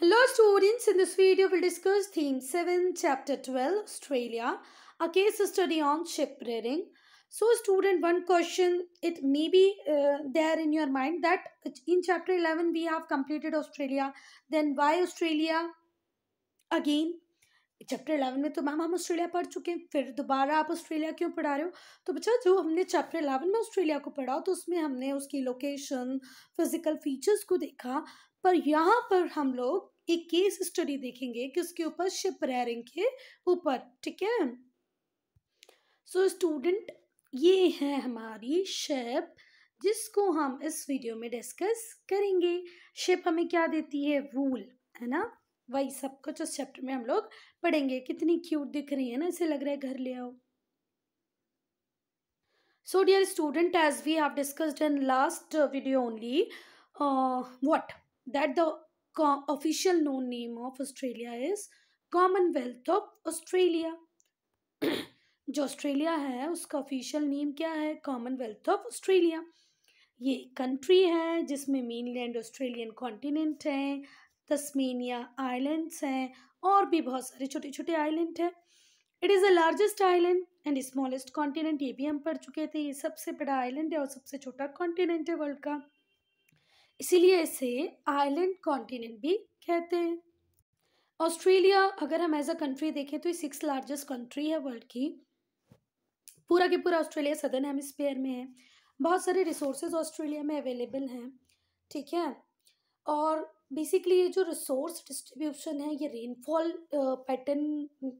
Hello students, in this video we'll discuss theme 7 chapter 12 Australia, a case study on shipwrecking. So student one question, it may be uh, there in your mind that in chapter 11 we have completed Australia, then why Australia again? Chapter eleven में तो ma'am हम Australia पढ़ चुके हैं फिर दोबारा आप Australia क्यों पढ़ा रहे हो तो बच्चा जो हमने चैप्टर इलेवन में ऑस्ट्रेलिया को पढ़ा तो उसमें हमने उसकी लोकेशन फिजिकल फीचर्स को देखा पर यहाँ पर हम लोग एक केस स्टडी देखेंगे किसके ऊपर शिप रेयरिंग के ऊपर ठीक है सो so, स्टूडेंट ये है हमारी शिप जिसको हम इस वीडियो में डिस्कस करेंगे शिप हमें क्या देती है वूल है ना वही सब कुछ उस चैप्टर में हम लोग पढ़ेंगे कितनी क्यूट दिख रही है ना इसे लग रहा है घर ले आओ so dear student as we have discussed in last video only what that the official known name of Australia is Commonwealth of Australia जो ऑस्ट्रेलिया है उसका ऑफिशियल नेम क्या है कॉमनवेल्थ ऑफ ऑस्ट्रेलिया ये कंट्री है जिसमें मेनलैंड ऑस्ट्रेलियन कॉन्टिनेंट है तस्मेनिया islands हैं और भी बहुत सारे छोटे छोटे आइलैंड हैं it is the largest island and smallest continent ये भी हम पढ़ चुके थे ये सबसे बड़ा आइलैंड है और सबसे छोटा कॉन्टिनेंट है वर्ल्ड का इसीलिए इसे आइलैंड कॉन्टिनेंट भी कहते हैं ऑस्ट्रेलिया अगर हम एज अ कंट्री देखें तो ये सिक्स लार्जेस्ट कंट्री है वर्ल्ड की पूरा के पूरा ऑस्ट्रेलिया सदर्न हेमिस्फेयर में है बहुत सारे रिसोर्सेज ऑस्ट्रेलिया में अवेलेबल हैं ठीक है और बेसिकली ये जो रिसोर्स डिस्ट्रीब्यूशन है ये रेनफॉल पैटर्न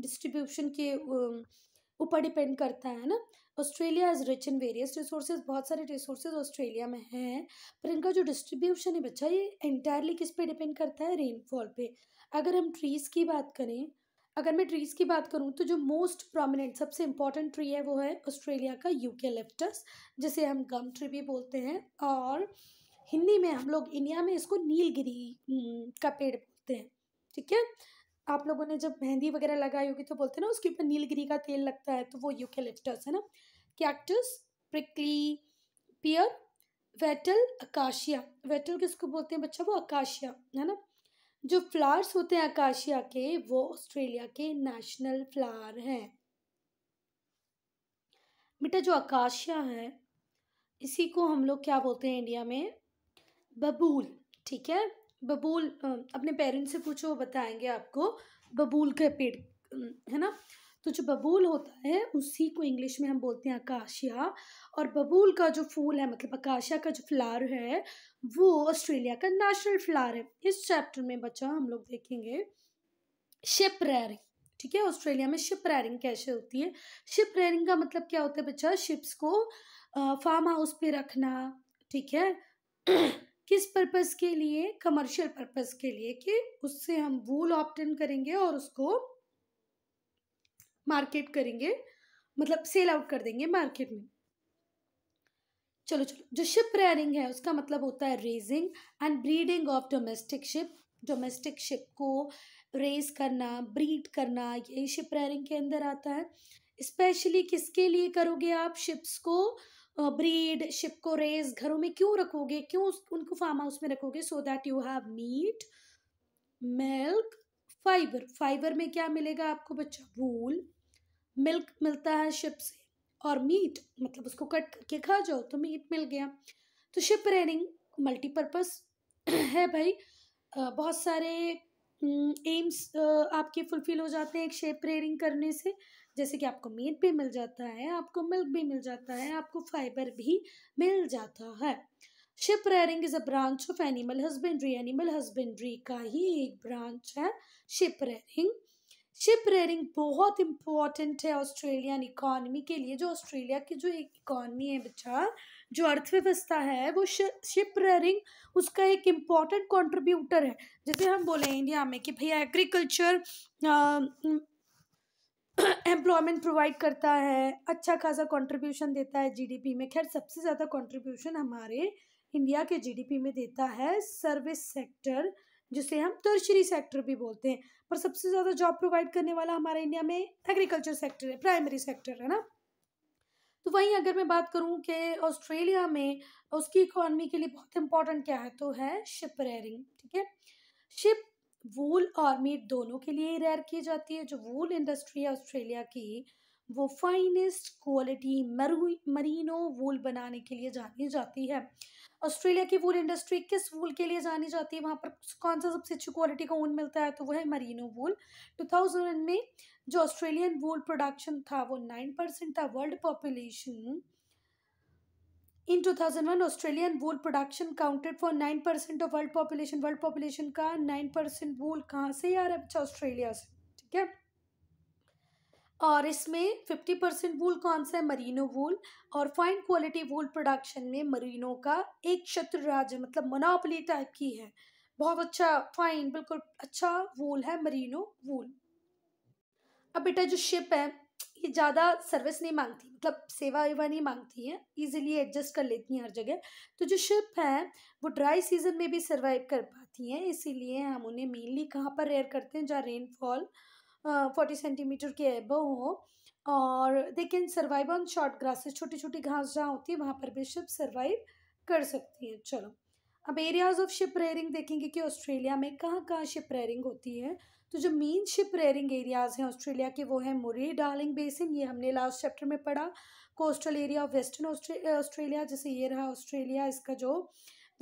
डिस्ट्रीब्यूशन के um, ऊपर डिपेंड करता है ना Australia is rich in various resources बहुत सारे रिसोर्सेज ऑस्ट्रेलिया में हैं पर इनका जो डिस्ट्रीब्यूशन है बच्चा ये इंटायरली किस पे डिपेंड करता है रेनफॉल पे अगर हम ट्रीज़ की बात करें अगर मैं ट्रीज़ की बात करूँ तो जो मोस्ट प्रोमिनेंट सबसे इम्पॉर्टेंट ट्री है वो है ऑस्ट्रेलिया का यूके लेफ्टस जिसे हम गम ट्री भी बोलते हैं और हिंदी में हम लोग इंडिया में इसको नीलगिरी हम्म, का पेड़ बोलते हैं ठीक है आप लोगों ने जब मेहंदी वगैरह लगाई होगी तो बोलते हैं ना उसके ऊपर नीलगिरी का तेल लगता है तो वो लिफ्टस है ना cactus prickly pear wattle acacia wattle किसको बोलते हैं बच्चा वो अकाशिया है ना जो फ्लावर्स होते हैं अकाशिया के वो ऑस्ट्रेलिया के नेशनल फ्लावर हैं बेटा जो अकाशिया है इसी को हम लोग क्या बोलते हैं इंडिया में बबूल ठीक है बबूल अपने पेरेंट्स से पूछो वो बताएंगे आपको बबूल का पेड़ है ना जो बबूल होता है उसी को इंग्लिश में हम बोलते हैं आकाशिया और बबूल का जो फूल है मतलब आकाशिया का जो फ्लावर है वो ऑस्ट्रेलिया का नेशनल फ्लावर है इस चैप्टर में बच्चा हम लोग देखेंगे शिप शिपरेरिंग ठीक है ऑस्ट्रेलिया में शिप रेयरिंग कैसे होती है शिप रेयरिंग का मतलब क्या होता है बच्चा शिप्स को फार्म हाउस पे रखना ठीक है किस पर्पज़ के लिए कमर्शियल पर्पज़ के लिए कि उससे हम वूल ऑप्टेन करेंगे और उसको मार्केट करेंगे मतलब सेल आउट कर देंगे मार्केट में चलो चलो जो शिप रेयरिंग है उसका मतलब होता है raising and breeding of domestic sheep domestic sheep को रेज करना ब्रीड करना यही शिप रेयरिंग के अंदर आता है स्पेशली किसके लिए करोगे आप शिप्स को ब्रीड शिप को रेज घरों में क्यों रखोगे क्यों उनको फार्म हाउस में रखोगे so that you have meat milk fibre fibre में क्या मिलेगा आपको बच्चा वूल मिल्क मिलता है शिप से और मीट मतलब उसको कट करके खा जाओ तो मीट मिल गया तो शिप रेनिंग मल्टीपर्पस है भाई बहुत सारे एम्स आपके फुलफिल हो जाते हैं एक शेप रेयरिंग करने से जैसे कि आपको मीट भी मिल जाता है आपको मिल्क भी मिल जाता है आपको फाइबर भी मिल जाता है sheep rearing is a branch of animal husbandry animal husbandry का ही एक ब्रांच है शिप रेयरिंग शिप रेयरिंग बहुत इम्पॉर्टेंट है ऑस्ट्रेलियन इकॉनमी के लिए जो ऑस्ट्रेलिया की जो एक इकॉनमी है बच्चा जो अर्थव्यवस्था है वो शिप रेयरिंग उसका एक इम्पॉर्टेंट कंट्रीब्यूटर है जैसे हम बोले इंडिया में कि भैया एग्रीकल्चर एम्प्लॉयमेंट प्रोवाइड करता है अच्छा खासा कंट्रीब्यूशन देता है जीडीपी में खैर सबसे ज़्यादा कंट्रीब्यूशन हमारे इंडिया के जीडीपी में देता है सर्विस सेक्टर जिसे हम तर्शरी सेक्टर भी बोलते हैं और सबसे ज़्यादा जॉब प्रोवाइड करने वाला हमारा इंडिया में एग्रीकल्चर सेक्टर है प्राइमरी सेक्टर है ना तो वहीं अगर मैं बात करूं कि ऑस्ट्रेलिया में उसकी इकोनॉमी के लिए बहुत इंपॉर्टेंट क्या है तो है शिप रेयरिंग ठीक है शिप वूल और मीट दोनों के लिए रेयर की जाती है जो वूल इंडस्ट्री है ऑस्ट्रेलिया की वो फाइनेस्ट क्वालिटी मरू मरीनो वूल बनाने के लिए जानी जाती है ऑस्ट्रेलिया की वूल इंडस्ट्री किस वूल के लिए जानी जाती है वहाँ पर कौन सा सबसे अच्छी क्वालिटी का ऊन मिलता है तो वो है मरीनो वूल 2000 में जो ऑस्ट्रेलियन वूल प्रोडक्शन था वो नाइन परसेंट था world population in 2001 Australian wool production counted for nine percent of world population world population का नाइन परसेंट वूल कहाँ से यार ऑस्ट्रेलिया से ठीक है और इसमें 50 परसेंट वूल कौन सा है मरीनो वूल और फाइन क्वालिटी वूल प्रोडक्शन में मरीनो का एक शत्रु राज्य मतलब मनापली टाइप की है बहुत अच्छा फाइन बिल्कुल अच्छा वूल है मरीनो वूल अब बेटा जो शिप है ये ज़्यादा सर्विस नहीं मांगती मतलब सेवा वेवा नहीं मांगती है इजीली एडजस्ट कर लेती हैं हर जगह तो जो शिप है वो ड्राई सीजन में भी सर्वाइव कर पाती हैं इसीलिए हम उन्हें मेनली कहाँ पर रेयर करते हैं जहाँ रेनफॉल फोर्टी सेंटीमीटर के एबव हो और they can survive on short grasses छोटी छोटी घास जहाँ होती है वहाँ पर भी शिप सर्वाइव कर सकती है चलो अब एरियाज ऑफ शिप रेयरिंग देखेंगे कि ऑस्ट्रेलिया में कहाँ कहाँ शिप रेयरिंग होती है तो जो मेन शिप रेयरिंग एरियाज़ हैं ऑस्ट्रेलिया के वो हैं मुरी डार्लिंग बेसिन ये हमने लास्ट चैप्टर में पढ़ा coastal area of western Australia जैसे ये रहा ऑस्ट्रेलिया इसका जो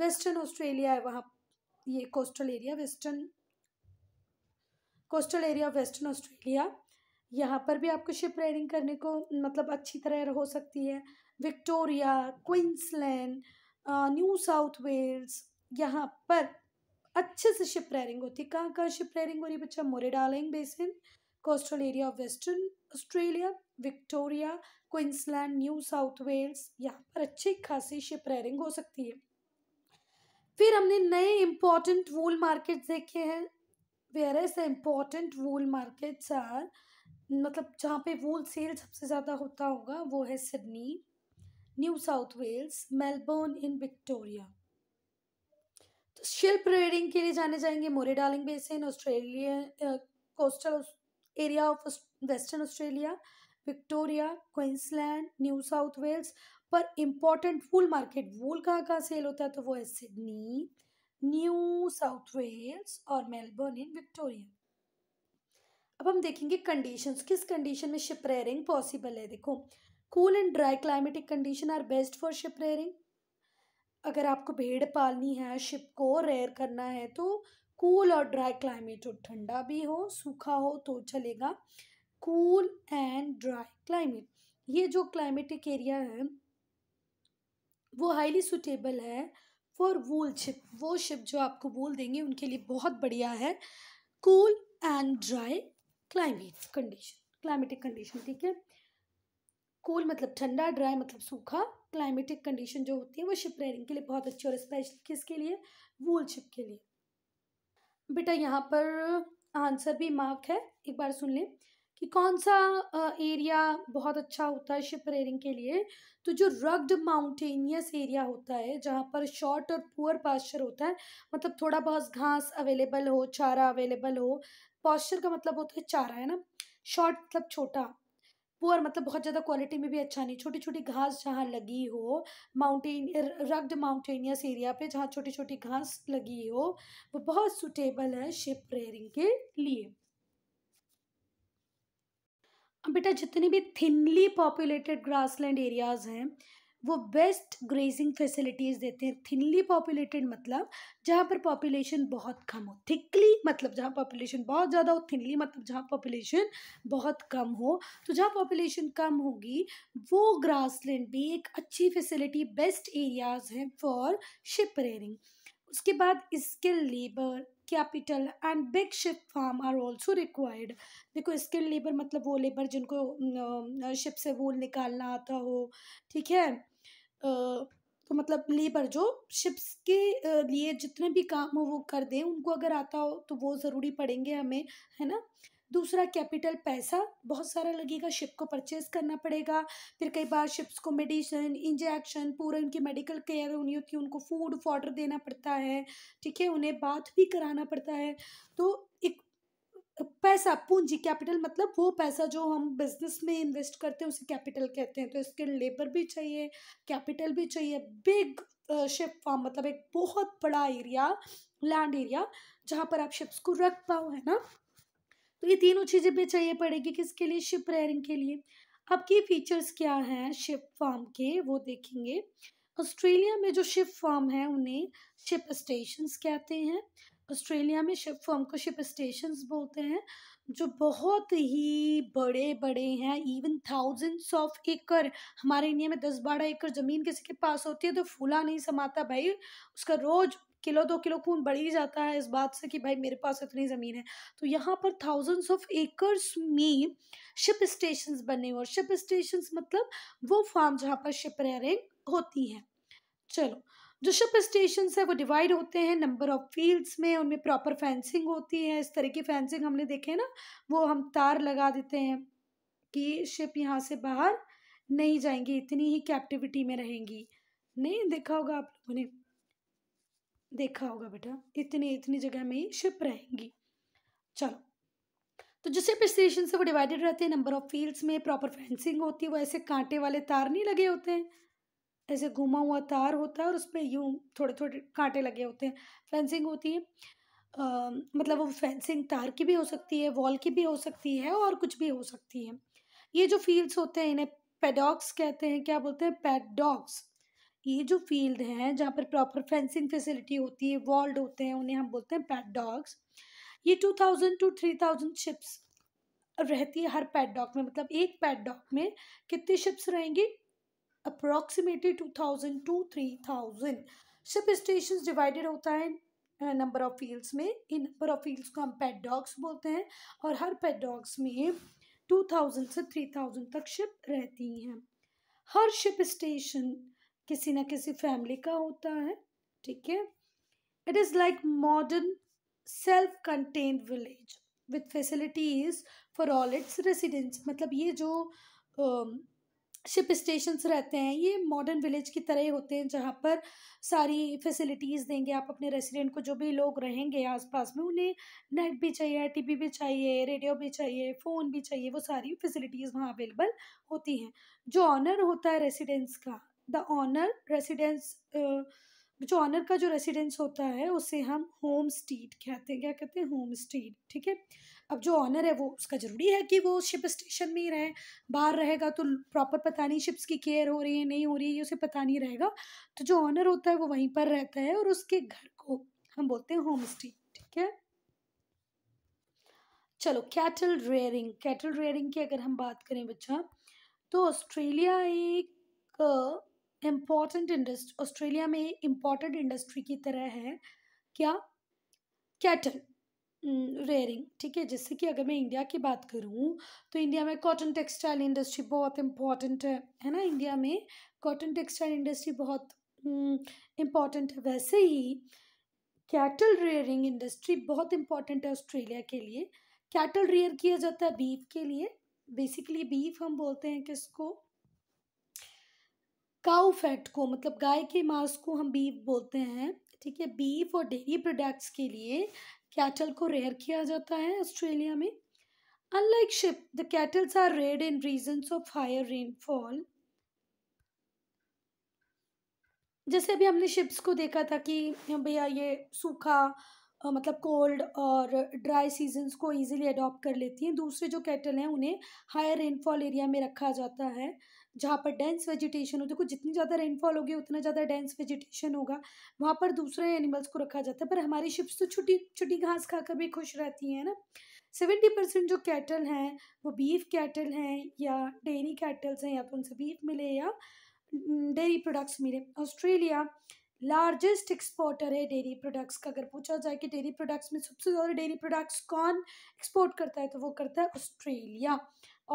वेस्टर्न ऑस्ट्रेलिया है वहाँ ये coastal area western coastal area western Australia यहाँ पर भी आपको शिप रेडिंग करने को मतलब अच्छी तरह हो सकती है Victoria Queensland New South Wales यहाँ पर अच्छे से शिप रेयरिंग होती है कहाँ कहाँ शिप रेयरिंग हो रही है बच्चा Murray Darling basin coastal area of western Australia Victoria Queensland New South Wales यहाँ पर अच्छी खासी शिप रेयरिंग हो सकती है फिर हमने नए इम्पॉर्टेंट वूल मार्केट देखे हैं whereas the important wool markets are मतलब जहाँ पे वूल सेल सबसे ज़्यादा होता होगा वो है Sydney New South Wales Melbourne in Victoria तो शिल्प रेडिंग के लिए जाने जाएंगे Murray Darling basin Australia coastal area of western Australia Victoria Queensland New South Wales पर इम्पॉर्टेंट वूल मार्केट वूल कहाँ कहाँ सेल होता है तो वो है सिडनी न्यू साउथ वेल्स और मेलबर्न इन विक्टोरिया अब हम देखेंगे कंडीशंस किस कंडीशन में शिप रेयरिंग पॉसिबल है देखो cool and dry climatic condition are best for sheep rearing अगर आपको भेड़ पालनी है शिप को रेयर करना है तो कूल और ड्राई क्लाइमेट हो ठंडा भी हो सूखा हो तो चलेगा कूल एंड ड्राई क्लाइमेट ये जो क्लाइमेटिक एरिया है वो हाईली सुटेबल है फॉर वूल शिप वो शिप जो आपको वूल देंगे उनके लिए बहुत बढ़िया है cool and dry climate condition climatic condition ठीक है कूल मतलब ठंडा ड्राई मतलब सूखा क्लाइमेटिक कंडीशन जो होती है वो शिप रेयरिंग के लिए बहुत अच्छी और स्पेशल किसके लिए वूल शिप के लिए बेटा यहाँ पर आंसर भी मार्क है एक बार सुन लें कि कौन सा एरिया बहुत अच्छा होता है शिप रेयरिंग के लिए तो जो रग्ड माउंटेनियस एरिया होता है जहाँ पर शॉर्ट और पुअर पास्चर होता है मतलब थोड़ा बहुत घास अवेलेबल हो चारा अवेलेबल हो पास्चर का मतलब होता तो है चारा है ना शॉर्ट मतलब छोटा पुअर मतलब बहुत ज़्यादा क्वालिटी में भी अच्छा नहीं छोटी छोटी घास जहाँ लगी हो माउंटेन रग्ड माउंटेनियस एरिया पे जहाँ छोटी छोटी घास लगी हो वो बहुत सुटेबल है शिप रेयरिंग के लिए बेटा जितने भी थिनली पॉपुलेटेड ग्रासलैंड एरियाज़ हैं वो बेस्ट ग्रेजिंग फैसिलिटीज़ देते हैं थिनली पॉपुलेटेड मतलब जहाँ पर पॉपुलेशन बहुत कम हो थिकली मतलब जहाँ पॉपुलेशन बहुत ज़्यादा हो थिनली मतलब जहाँ पॉपुलेशन बहुत कम हो तो जहाँ पॉपुलेशन कम होगी वो ग्रासलैंड भी एक अच्छी फैसिलिटी बेस्ट एरियाज़ हैं फॉर शिप रेयरिंग उसके बाद skill labour capital and big sheep farm are also required देखो स्किल लेबर मतलब वो लेबर जिनको शिप से वूल निकालना आता हो ठीक है तो मतलब लेबर जो शिप्स के लिए जितने भी काम हो वो कर दें उनको अगर आता हो तो वो ज़रूरी पड़ेंगे हमें है ना दूसरा कैपिटल पैसा बहुत सारा लगेगा शिप को परचेस करना पड़ेगा फिर कई बार शिप्स को मेडिसिन इंजेक्शन पूरे उनकी मेडिकल केयर होनी होती है उनको फूड फॉर्डर देना पड़ता है ठीक है उन्हें बात भी कराना पड़ता है तो एक पैसा पूंजी कैपिटल मतलब वो पैसा जो हम बिजनेस में इन्वेस्ट करते हैं उसे कैपिटल कहते हैं तो इसके लेबर भी चाहिए कैपिटल भी चाहिए बिग शिप फार्म मतलब एक बहुत बड़ा एरिया लैंड एरिया जहाँ पर आप शिप्स को रख पाओ है ना तो ये तीनों चीज़ें भी चाहिए पड़ेगी किसके लिए शिप रेयरिंग के लिए अब की फीचर्स क्या हैं शिप फार्म के वो देखेंगे ऑस्ट्रेलिया में जो शिप फार्म है उन्हें शिप स्टेशन कहते हैं ऑस्ट्रेलिया में शिप फार्म को शिप स्टेशन बोलते हैं जो बहुत ही बड़े बड़े हैं इवन थाउजेंड्स ऑफ एकर हमारे इंडिया में दस बारह एकड़ ज़मीन किसी के पास होती है तो फूला नहीं समाता भाई उसका रोज़ किलो दो किलो खून बढ़ ही जाता है इस बात से कि भाई मेरे पास इतनी ज़मीन है तो यहाँ पर थाउजेंड्स ऑफ एकर्स में शिप स्टेशन बने और शिप स्टेशन मतलब वो फार्म जहाँ पर शिप रेयरिंग होती है चलो जो शिप स्टेशन है वो डिवाइड होते हैं नंबर ऑफ फील्ड्स में उनमें प्रॉपर फेंसिंग होती है इस तरह की फेंसिंग हमने देखे ना वो हम तार लगा देते हैं कि शिप यहाँ से बाहर नहीं जाएंगी इतनी ही कैप्टिविटी में रहेंगी नहीं देखा होगा आप लोगों ने देखा होगा बेटा इतनी इतनी जगह में ही शिप रहेंगी चलो तो जैसे स्टेशन से वो डिवाइडेड रहते हैं नंबर ऑफ फील्ड्स में प्रॉपर फेंसिंग होती है वो ऐसे कांटे वाले तार नहीं लगे होते हैं ऐसे घुमा हुआ तार होता है और उस पर यूँ थोड़े थोड़े कांटे लगे होते हैं फेंसिंग होती है आ, मतलब वो फेंसिंग तार की भी हो सकती है वॉल की भी हो सकती है और कुछ भी हो सकती है ये जो फील्ड्स होते हैं इन्हें पेडॉक्स कहते हैं क्या बोलते हैं पेडॉक्स ये जो फील्ड है जहाँ पर प्रॉपर फेंसिंग फैसिलिटी होती है वॉल्ड होते हैं उन्हें हम बोलते हैं पैट डॉग्स ये two thousand two three thousand sheeps रहती है हर पैट डॉग में मतलब एक पैट डॉग में कितनी शिप्स रहेंगी approximately two thousand two three thousand sheep station divided होता है नंबर ऑफ फील्ड्स में इन नंबर ऑफ फील्ड्स को हम पैट डॉग्स बोलते हैं और हर पैट डॉग्स में टू थाउजेंड से थ्री थाउजेंड तक शिप रहती हैं हर शिप स्टेशन किसी न किसी फैमिली का होता है ठीक है it is like modern self contain village with facilities for all its residents मतलब ये जो शिप स्टेशंस रहते हैं ये मॉडर्न विलेज की तरह ही होते हैं जहाँ पर सारी फैसिलिटीज़ देंगे आप अपने रेसिडेंट को जो भी लोग रहेंगे आसपास में उन्हें नेट भी चाहिए टीवी भी चाहिए रेडियो भी चाहिए फ़ोन भी चाहिए वो सारी फैसिलिटीज़ वहाँ अवेलेबल होती हैं जो ऑनर होता है रेसिडेंट्स का द ऑनर रेसिडेंस जो ऑनर का जो रेसिडेंस होता है उसे हम होम स्टेट कहते हैं क्या कहते हैं होम स्टेट ठीक है अब जो ऑनर है वो उसका ज़रूरी है कि वो शिप स्टेशन में ही रहे बाहर रहेगा तो प्रॉपर पता नहीं शिप्स की केयर हो रही है नहीं हो रही है ये उसे पता नहीं रहेगा तो जो ऑनर होता है वो वहीं पर रहता है और उसके घर को हम बोलते हैं होम स्टे ठीक है चलो कैटल रेयरिंग कैटल रेयरिंग की अगर हम बात करें बच्चा तो ऑस्ट्रेलिया एक इम्पॉर्टेंट इंडस्ट्री ऑस्ट्रेलिया में इम्पॉर्टेंट इंडस्ट्री की तरह है क्या कैटल रेयरिंग mm, ठीक है जैसे कि अगर मैं इंडिया की बात करूँ तो इंडिया में कॉटन टेक्सटाइल इंडस्ट्री बहुत इम्पॉर्टेंट है है ना इंडिया में कॉटन टेक्सटाइल इंडस्ट्री बहुत इम्पॉर्टेंट mm, है वैसे ही कैटल रेयरिंग इंडस्ट्री बहुत इम्पोर्टेंट है ऑस्ट्रेलिया के लिए कैटल रेयर किया जाता है बीफ के लिए बेसिकली बीफ हम बोलते हैं किसको काउ फैट को मतलब गाय के मांस को हम बीफ बोलते हैं ठीक है बीफ और डेयरी प्रोडक्ट्स के लिए कैटल को रेयर किया जाता है ऑस्ट्रेलिया में unlike sheep the cattles are reared in regions of higher rainfall जैसे अभी हमने शिप्स को देखा था कि भैया ये सूखा मतलब कोल्ड और ड्राई सीजन्स को इजीली अडॉप्ट कर लेती हैं दूसरे जो कैटल हैं उन्हें हायर रेनफॉल एरिया में रखा जाता है जहाँ पर डेंस वेजिटेशन हो देखो जितनी ज़्यादा रेनफॉल होगी उतना ज़्यादा डेंस वेजिटेशन होगा वहाँ पर दूसरे एनिमल्स को रखा जाता है पर हमारी शिप्स तो छोटी छोटी घास खाकर भी खुश रहती हैं ना सेवेंटी परसेंट जो कैटल हैं वो बीफ कैटल हैं या डेयरी कैटल्स हैं या तो उनसे बीफ मिले या डेयरी प्रोडक्ट्स मिले ऑस्ट्रेलिया लार्जेस्ट एक्सपोर्टर है डेयरी प्रोडक्ट्स का अगर पूछा जाए कि डेयरी प्रोडक्ट्स में सबसे ज़्यादा डेयरी प्रोडक्ट्स कौन एक्सपोर्ट करता है तो वो करता है ऑस्ट्रेलिया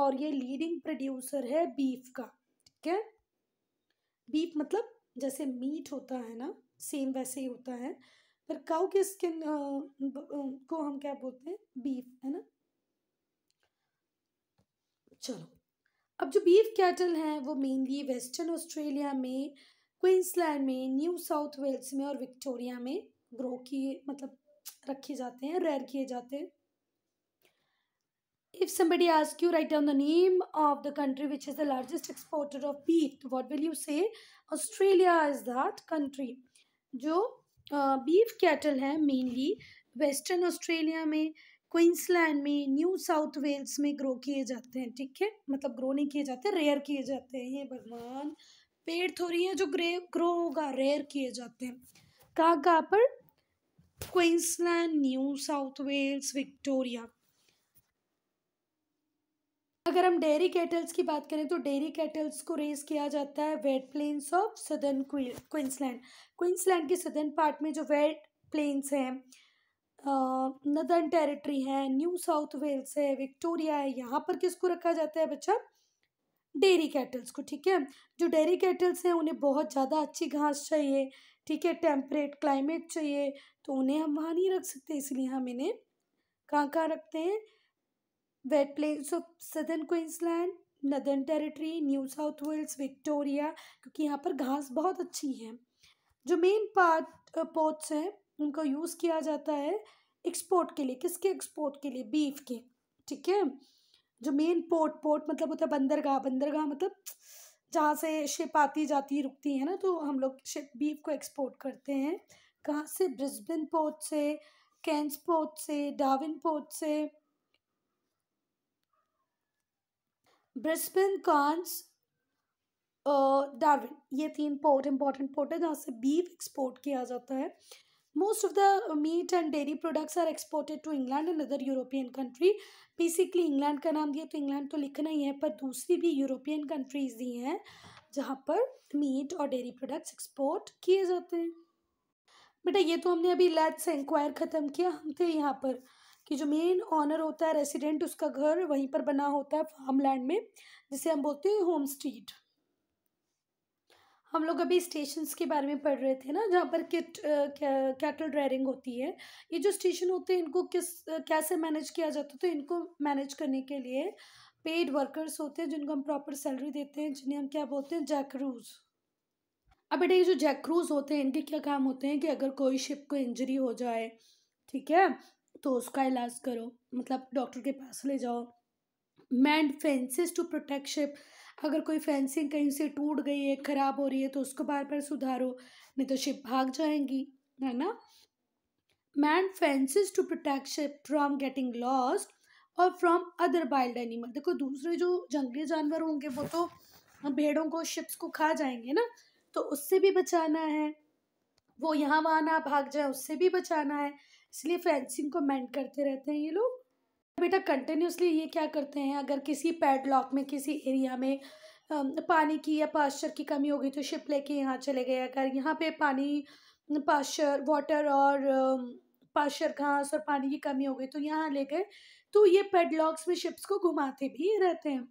और ये लीडिंग प्रोड्यूसर है बीफ का ठीक है बीफ मतलब जैसे मीट होता है ना सेम वैसे ही होता है पर काउ के स्किन को हम क्या बोलते हैं बीफ है ना चलो अब जो बीफ कैटल हैं वो मेनली वेस्टर्न ऑस्ट्रेलिया में क्वींसलैंड में न्यू साउथ वेल्स में और विक्टोरिया में ग्रो किए मतलब रखे जाते हैं रेयर किए जाते हैं if somebody asks you write down the name of the country which is the largest exporter of beef तो what will you say Australia is that country जो uh, beef cattle है mainly western australia में Queensland में New South Wales में grow किए जाते हैं ठीक है मतलब ग्रो नहीं किए जाते रेयर किए जाते हैं भगवान पेड़ थोड़ी है जो ग्रे ग्रो होगा रेयर किए जाते हैं कहाँ कहाँ पर Queensland New South Wales Victoria अगर हम डेयरी कैटल्स की बात करें तो डेयरी कैटल्स को रेस किया जाता है wet plains of southern Queensland Queensland के सदर्न पार्ट में जो वेट प्लेन्स हैं नदर्न टेरिटरी है न्यू साउथ वेल्स है विक्टोरिया है यहाँ पर किसको रखा जाता है बच्चा डेयरी कैटल्स को ठीक है जो डेयरी कैटल्स हैं उन्हें बहुत ज़्यादा अच्छी घास चाहिए ठीक है टेम्परेट क्लाइमेट चाहिए तो उन्हें हम वहाँ नहीं रख सकते इसलिए हम इन्हें कहाँ कहाँ रखते हैं wet plains of southern queensland northern territory New South Wales Victoria क्योंकि यहाँ पर घास बहुत अच्छी है जो मेन पार्ट पोथ्स हैं उनका यूज़ किया जाता है एक्सपोर्ट के लिए किसके एक्सपोर्ट के लिए बीफ के ठीक है जो मेन पोर्ट पोर्ट मतलब होता है बंदरगाह बंदरगाह मतलब जहाँ से शिप आती जाती रुकती है ना तो हम लोग शिप बीफ को एक्सपोर्ट करते हैं कहाँ से ब्रिस्बेन पोर्ट से कैंस पोर्ट से डाविन पोर्ट से ब्रिस्बिन कांस डार्विन ये तीन पोर्ट इम्पॉर्टेंट पोर्ट है जहाँ से बीफ एक्सपोर्ट किया जाता है most of the meat and dairy products are exported to England and other European country basically England का नाम दिया तो इंग्लैंड तो लिखना ही है पर दूसरी भी यूरोपियन कंट्रीज दी हैं जहाँ पर मीट और डेयरी प्रोडक्ट्स एक्सपोर्ट किए जाते हैं बेटा ये तो हमने अभी लेट्स इंक्वायर ख़त्म किया हम थे यहाँ पर कि जो मेन ऑनर होता है रेसिडेंट उसका घर वहीं पर बना होता है फार्म लैंड में जिसे हम बोलते हैं होम स्ट्रीट हम लोग अभी स्टेशंस के बारे में पढ़ रहे थे ना जहाँ पर किट कैटल ड्राइविंग होती है ये जो स्टेशन होते हैं इनको किस कैसे मैनेज किया जाता तो इनको मैनेज करने के लिए पेड वर्कर्स होते हैं जिनको हम प्रॉपर सैलरी देते हैं जिन्हें हम क्या बोलते हैं जैक्रूज अब बेटा ये जो जैक्रूज होते हैं इनके क्या काम होते हैं कि अगर कोई शिप को इंजरी हो जाए ठीक है तो उसका इलाज करो मतलब डॉक्टर के पास ले जाओ मैंड फेंसिस टू प्रोटेक्ट शिप अगर कोई फेंसिंग कहीं से टूट गई है ख़राब हो रही है तो उसको बार बार सुधारो नहीं तो शिप भाग जाएंगी है ना made fences to protect sheep from getting lost और फ्रॉम अदर वाइल्ड एनिमल देखो दूसरे जो जंगली जानवर होंगे वो तो भेड़ों को शिप्स को खा जाएंगे ना तो उससे भी बचाना है वो यहाँ वहाँ ना भाग जाए उससे भी बचाना है इसलिए फेंसिंग को मेंट करते रहते हैं ये लोग बेटा कंटिन्यूसली ये क्या करते हैं अगर किसी पैडलॉक में किसी एरिया में पानी की या पास्चर की कमी होगी तो शिप लेके यहाँ चले गए अगर यहाँ पे पानी पास्चर वाटर और पास्चर घास और पानी की कमी हो गई तो यहाँ ले गए तो ये पेडलॉक्स में शिप्स को घुमाते भी रहते हैं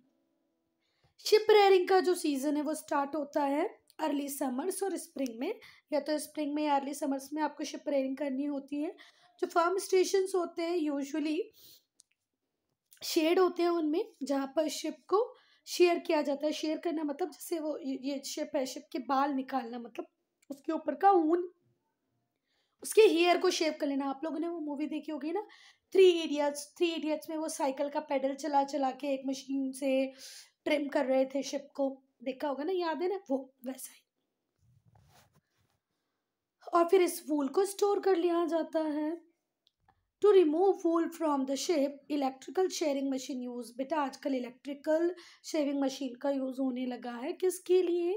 शिप रेयरिंग का जो सीज़न है वो स्टार्ट होता है अर्ली समर्स और स्प्रिंग में या तो स्प्रिंग में या अर्ली समर्स में आपको शिप रेयरिंग करनी होती है जो फार्म स्टेशन होते हैं यूजुअली शेड होते हैं उनमें जहाँ पर शिप को शेयर किया जाता है शेयर करना मतलब जैसे वो ये शिप है शिप के बाल निकालना मतलब उसके ऊपर का ऊन उसके हेयर को शेव कर लेना आप लोगों ने वो मूवी देखी होगी ना थ्री इडियट्स थ्री इडियट्स में वो साइकिल का पेडल चला चला के एक मशीन से ट्रिम कर रहे थे शिप को देखा होगा ना याद है ना वो वैसा ही और फिर इस वूल को स्टोर कर लिया जाता है to remove wool from the sheep electrical shearing machine use बेटा आजकल इलेक्ट्रिकल शेविंग मशीन का यूज़ होने लगा है किसके लिए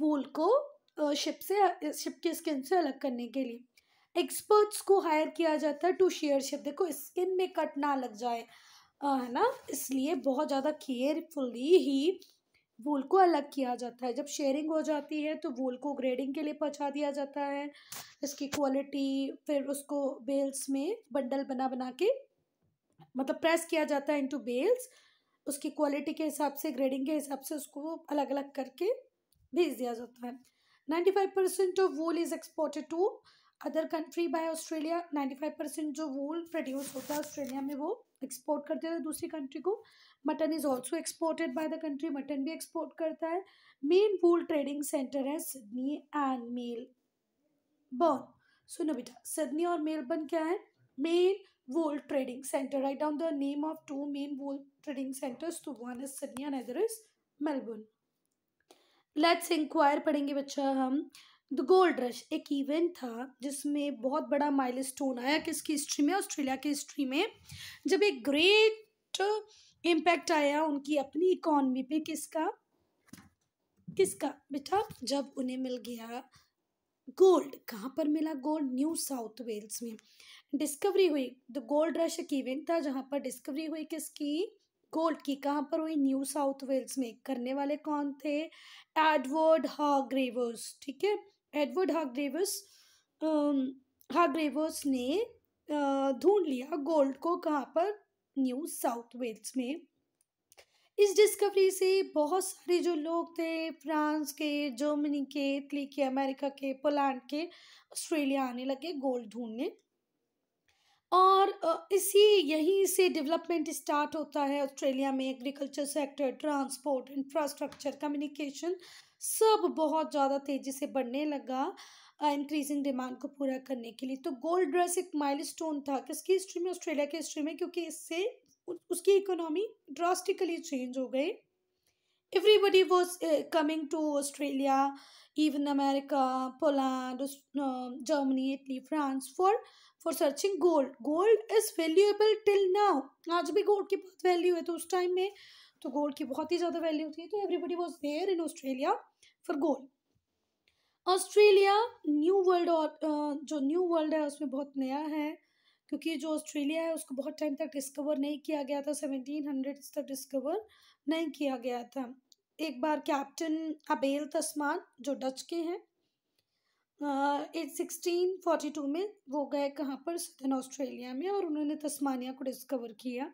वूल को शिप से शिप के स्किन से अलग करने के लिए एक्सपर्ट्स को हायर किया जाता है टू शेयर शिप देखो स्किन में कट ना लग जाए है ना इसलिए बहुत ज़्यादा केयरफुली ही वोल को अलग किया जाता है जब शेयरिंग हो जाती है तो वोल को ग्रेडिंग के लिए पहुँचा दिया जाता है इसकी क्वालिटी फिर उसको बेल्स में बंडल बना बना के मतलब प्रेस किया जाता है इनटू बेल्स उसकी क्वालिटी के हिसाब से ग्रेडिंग के हिसाब से उसको अलग अलग करके भेज दिया जाता है ninety five percent of wool is exported to other country by Australia ninety five percent जो वोल प्रोड्यूस होता है ऑस्ट्रेलिया में वो एक्सपोर्ट करते हैं दूसरी कंट्री को mutton is also exported by the country mutton भी एक्सपोर्ट करता है मेन वूल ट्रेडिंग सेंटर है सिडनी एंड मेल बर्न सुनो बेटा सिडनी और मेलबर्न क्या है main wool trading centre write down the name of two main wool trading centres two one is Sydney and other is Melbourne let's inquire पढ़ेंगे बच्चा हम the gold rush एक event था जिसमें बहुत बड़ा माइलस्टोन आया किसकी हिस्ट्री में ऑस्ट्रेलिया की हिस्ट्री में जब एक ग्रेट इम्पैक्ट आया उनकी अपनी इकॉनमी पे किसका किसका बेटा जब उन्हें मिल गया गोल्ड कहाँ पर मिला गोल्ड न्यू साउथ वेल्स में डिस्कवरी हुई द गोल्ड रश एक इवेंट था जहाँ पर डिस्कवरी हुई किसकी गोल्ड की कहाँ पर हुई न्यू साउथ वेल्स में करने वाले कौन थे एडवर्ड हाग्रेवर्स ठीक है एडवर्ड हाग्रेवर्स हाग्रेवर्स ने ढूंढ लिया गोल्ड को कहाँ पर न्यू साउथ वेल्स में इस डिस्कवरी से बहुत सारे जो लोग थे फ्रांस के जर्मनी के इटली के अमेरिका के पोलैंड के ऑस्ट्रेलिया आने लगे गोल्ड ढूंढने और इसी यहीं से डेवलपमेंट स्टार्ट होता है ऑस्ट्रेलिया में agriculture sector transport infrastructure communication सब बहुत ज़्यादा तेज़ी से बढ़ने लगा इंक्रीजिंग डिमांड को पूरा करने के लिए तो गोल्ड रश एक माइल स्टोन था किसकी हिस्ट्री में ऑस्ट्रेलिया की हिस्ट्री में क्योंकि इससे उसकी इकोनॉमी ड्रास्टिकली चेंज हो गई everybody was coming to Australia even America Poland Germany Italy France for for searching gold gold is valuable till now आज भी गोल्ड की बहुत वैल्यू है तो उस टाइम में तो गोल्ड की बहुत ही ज़्यादा वैल्यू थी तो everybody was there in Australia for gold Australia new world और जो न्यू वर्ल्ड है उसमें बहुत नया है क्योंकि जो ऑस्ट्रेलिया है उसको बहुत टाइम तक डिस्कवर नहीं किया गया था सेवनटीन हंड्रेड तक डिस्कवर नहीं किया गया था एक बार कैप्टन अबेल तस्मान जो डच के हैं एट सिक्सटीन फोर्टी टू में वो गए कहाँ पर सदन ऑस्ट्रेलिया में और उन्होंने तस्मानिया को डिस्कवर किया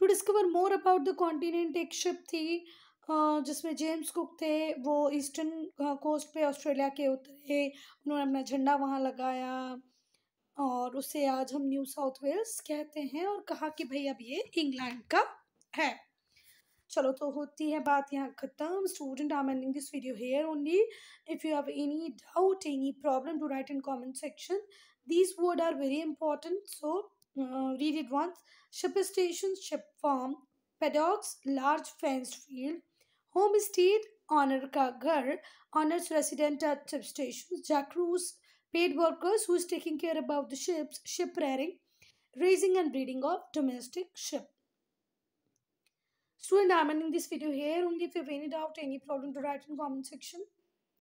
to discover more about the continent एक शिप थी हाँ, जिसमें जेम्स कुक थे वो ईस्टर्न हाँ, कोस्ट पे ऑस्ट्रेलिया के उतरे उन्होंने अपना झंडा वहाँ लगाया और उसे आज हम न्यू साउथ वेल्स कहते हैं और कहा कि भाई अब ये इंग्लैंड का है चलो तो होती है बात यहाँ ख़त्म student I am ending this video here only if you have any doubt any problem to write in comment section these word are very important so read it once sheep station sheep farm paddocks large fenced field Homestead Honor Ghar honors resident at ship stations, jack crews, paid workers who is taking care about the ships, ship rearing, raising and breeding of domestic ship. Student, I'm ending this video here. Only if you have any doubt, any problem, to write in comment section.